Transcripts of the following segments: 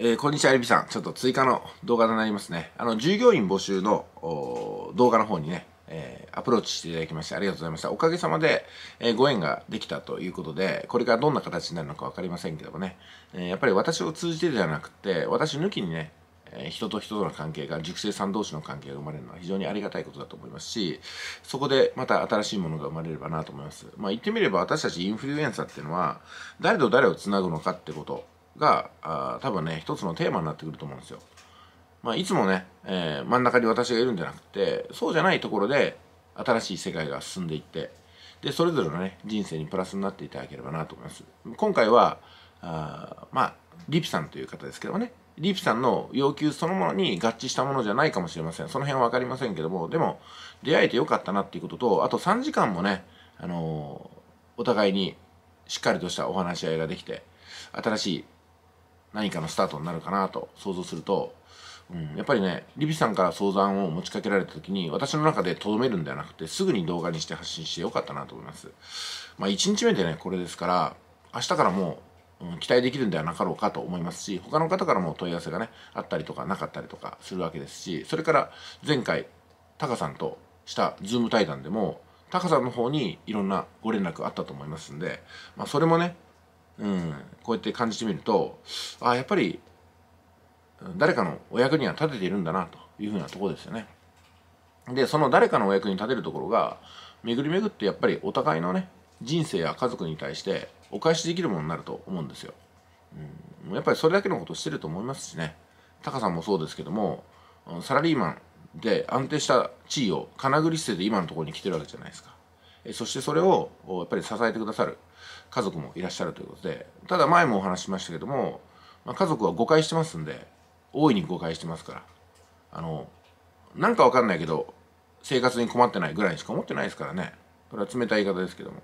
えー、こんにちは、エビさん。ちょっと追加の動画となりますね。あの、従業員募集の動画の方にね、えー、アプローチしていただきましてありがとうございました。おかげさまで、えー、ご縁ができたということで、これからどんな形になるのか分かりませんけどもね、えー、やっぱり私を通じてではなくて、私抜きにね、え人と人との関係が、熟成さん同士の関係が生まれるのは非常にありがたいことだと思いますし、そこでまた新しいものが生まれればなと思います。まあ言ってみれば私たちインフルエンサーっていうのは、誰と誰をつなぐのかってこと、があ多分ね一つのテーマになってくると思うんですよ。まあ、いつもね、えー、真ん中に私がいるんじゃなくてそうじゃないところで新しい世界が進んでいってでそれぞれのね人生にプラスになっていただければなと思います。今回はあまあリピさんという方ですけどもねリピさんの要求そのものに合致したものじゃないかもしれませんその辺は分かりませんけどもでも出会えてよかったなっていうこととあと3時間もね、あのー、お互いにしっかりとしたお話し合いができて新しい何かのスタートになるかなと想像すると、うん、やっぱりねリビさんから相談を持ちかけられた時に私の中でとどめるんではなくてすぐに動画にして発信してよかったなと思いますまあ1日目でねこれですから明日からもうん、期待できるんではなかろうかと思いますし他の方からも問い合わせがねあったりとかなかったりとかするわけですしそれから前回タカさんとしたズーム対談でもタカさんの方にいろんなご連絡あったと思いますんで、まあ、それもねうん、こうやって感じてみるとあやっぱり誰かのお役には立てているんだなというふうなところですよね。でその誰かのお役に立てるところが巡り巡ってやっぱりお互いのね人生や家族に対してお返しできるものになると思うんですよ。うん、やっぱりそれだけのことしてると思いますしねタカさんもそうですけどもサラリーマンで安定した地位を金繰り捨てて今のところに来てるわけじゃないですか。そしてそれをやっぱり支えてくださる家族もいらっしゃるということでただ前もお話ししましたけども、まあ、家族は誤解してますんで大いに誤解してますからあのなんかわかんないけど生活に困ってないぐらいしか思ってないですからねこれは冷たい言い方ですけども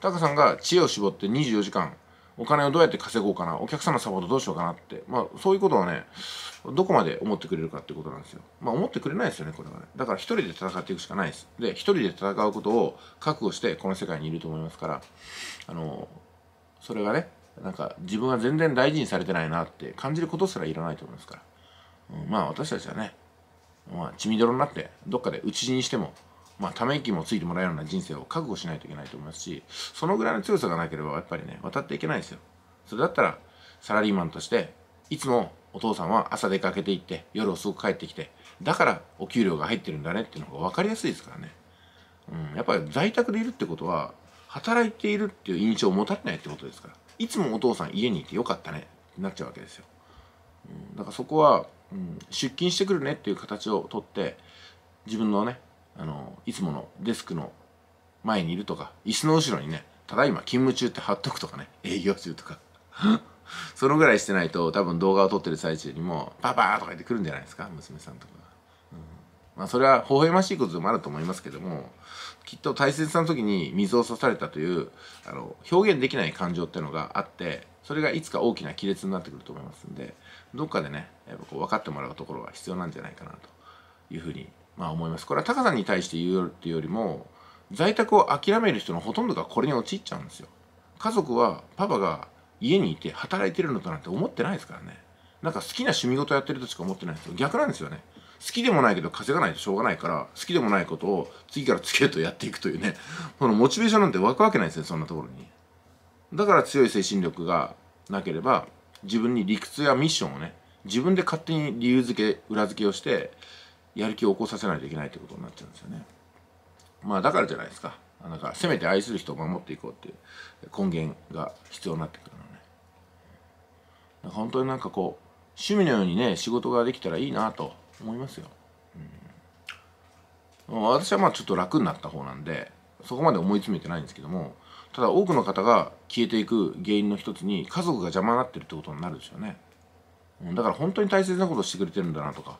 タさんが知恵を絞って24時間お金をどうやって稼ごうかなお客さんのサポートどうしようかなってまあそういうことをねどこまで思ってくれるかってことなんですよまあ思ってくれないですよねこれはねだから一人で戦っていくしかないですで一人で戦うことを覚悟してこの世界にいると思いますからあのそれがねなんか自分は全然大事にされてないなって感じることすらいらないと思いますから、うん、まあ私たちはねまあ血みどろになってどっかで打ち死にしてもまあ、ため息もついてもらえるような人生を覚悟しないといけないと思いますし、そのぐらいの強さがなければ、やっぱりね、渡っていけないですよ。それだったら、サラリーマンとして、いつもお父さんは朝出かけて行って、夜遅く帰ってきて、だからお給料が入ってるんだねっていうのが分かりやすいですからね。うん、やっぱり在宅でいるってことは、働いているっていう印象を持たれないってことですから、いつもお父さん家にいてよかったねってなっちゃうわけですよ。うん、だからそこは、うん、出勤してくるねっていう形をとって、自分のね、あのいつものデスクの前にいるとか椅子の後ろにねただいま勤務中って貼っとくとかね営業中とか そのぐらいしてないと多分動画を撮ってる最中にもパパーとか言ってくるんじゃないですか娘さんとか、うん、まあそれは微笑ましいことでもあると思いますけどもきっと大切な時に水を差されたというあの表現できない感情っていうのがあってそれがいつか大きな亀裂になってくると思いますんでどっかでねやっぱこう分かってもらうところは必要なんじゃないかなというふうにまあ、思いますこれは高さに対して言ういうよりも在宅を諦める人のほとんどがこれに陥っちゃうんですよ家族はパパが家にいて働いてるのだなんて思ってないですからねなんか好きな趣味事やってるとしか思ってないんですよ逆なんですよね好きでもないけど稼がないとしょうがないから好きでもないことを次から次へとやっていくというねこのモチベーションなんて湧くわけないですねそんなところにだから強い精神力がなければ自分に理屈やミッションをね自分で勝手に理由付け裏付けをしてやる気を起こさせないといけないってことになっちゃうんですよね。まあだからじゃないですか。なんかせめて愛する人を守っていこうっていう根源が必要になってくるのね。本当になんかこう趣味のようにね仕事ができたらいいなと思いますよ。うん、私はまあちょっと楽になった方なんでそこまで思い詰めてないんですけどもただ多くの方が消えていく原因の一つに家族が邪魔になってるってことになるでしょうね。だから本当に大切なことをしてくれてるんだなとか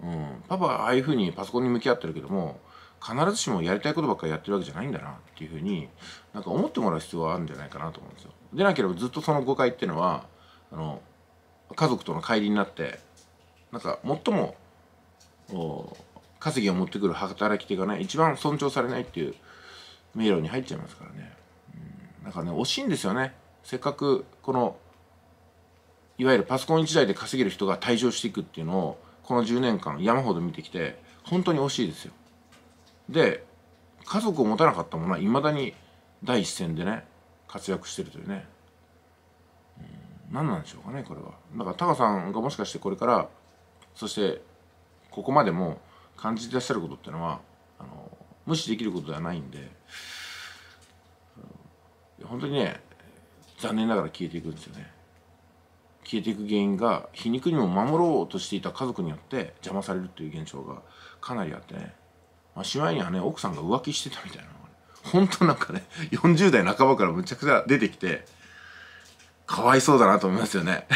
うん、パパはああいうふうにパソコンに向き合ってるけども必ずしもやりたいことばっかりやってるわけじゃないんだなっていうふうになんか思ってもらう必要はあるんじゃないかなと思うんですよ。でなければずっとその誤解っていうのはあの家族との帰りになってなんか最も稼ぎを持ってくる働き手がね一番尊重されないっていう迷路に入っちゃいますからね。うん、なんかね惜しいんですよね。せっかくこのいわゆるパソコン1台で稼げる人が退場していくっていうのをこの10年間山ほど見てきて本当に惜しいですよで家族を持たなかったものは未だに第一線でね活躍してるというね、うん、何なんでしょうかねこれはだからタカさんがもしかしてこれからそしてここまでも感じてらっしゃることってのはあの無視できることではないんで本当にね残念ながら消えていくんですよね消えていく原因が皮肉にも守ろうとしていた家族によって邪魔されるという現象がかなりあってね、まあ、しまいにはね奥さんが浮気してたみたいな本当なんかね40代半ばからむちゃくちゃ出てきてかわいそうだなと思いますよね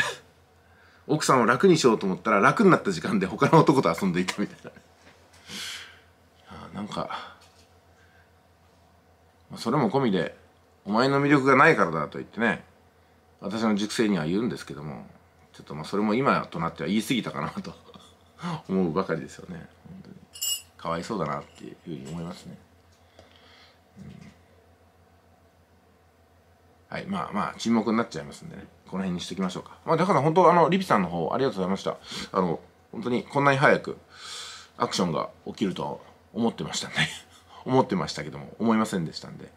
奥さんを楽にしようと思ったら楽になった時間で他の男と遊んでいたみたいなあなんかそれも込みでお前の魅力がないからだと言ってね私の熟成には言うんですけどもちょっとまあそれも今となっては言い過ぎたかなと 思うばかりですよね本当にかわいそうだなっていうふうに思いますね、うん、はいまあまあ沈黙になっちゃいますんでねこの辺にしておきましょうかまあだから本当あのリピさんの方ありがとうございましたあの本当にこんなに早くアクションが起きるとは思ってましたね 思ってましたけども思いませんでしたんで、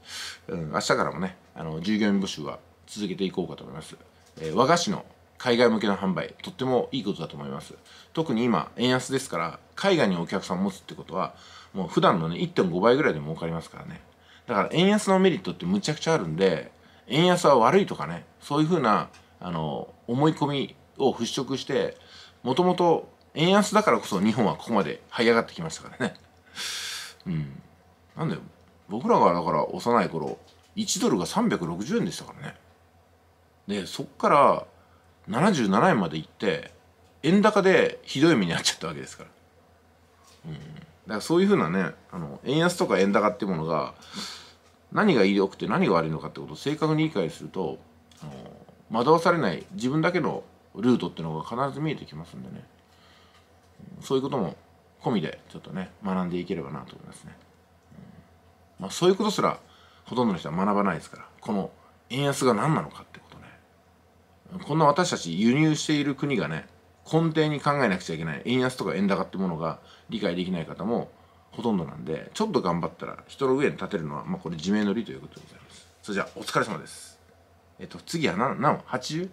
うん、明日からもねあの従業員募集は続けていこうかと思います、えー、和菓子の海外向けの販売とってもいいことだと思います特に今円安ですから海外にお客さんを持つってことはもう普段のね1.5倍ぐらいで儲かりますからねだから円安のメリットってむちゃくちゃあるんで円安は悪いとかねそういうふうなあの思い込みを払拭してもともと円安だからこそ日本はここまで這い上がってきましたからねうんなんだよ僕らがだから幼い頃1ドルが360円でしたからねでそっから77円まで行って円高でひどい目に遭っちゃったわけですから。うん、だからそういうふうなねあの円安とか円高っていうものが何が良くて何が悪いのかってことを正確に理解するとあの惑わされない自分だけのルートっていうのが必ず見えてきますんでねそういうことも込みでちょっとね学んでいければなと思いますね、うん、まあ、そういうことすらほとんどの人は学ばないですからこの円安が何なのかってこんな私たち輸入している国がね根底に考えなくちゃいけない円安とか円高ってものが理解できない方もほとんどなんでちょっと頑張ったら人の上に立てるのは、まあ、これ自明の理ということでございますそれじゃあお疲れ様ですえっと次は何何 80?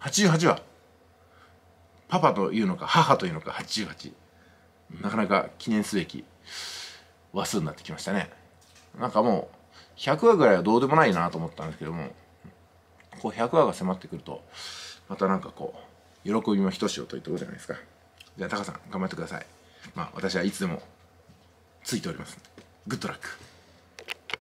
88話パパというのか母というのか88なかなか記念すべき話数になってきましたねなんかもう100話ぐらいはどうでもないなと思ったんですけどもこう100話が迫ってくるとまたなんかこう喜びもひとしおというところじゃないですかじゃあタカさん頑張ってくださいまあ私はいつでもついておりますグッドラック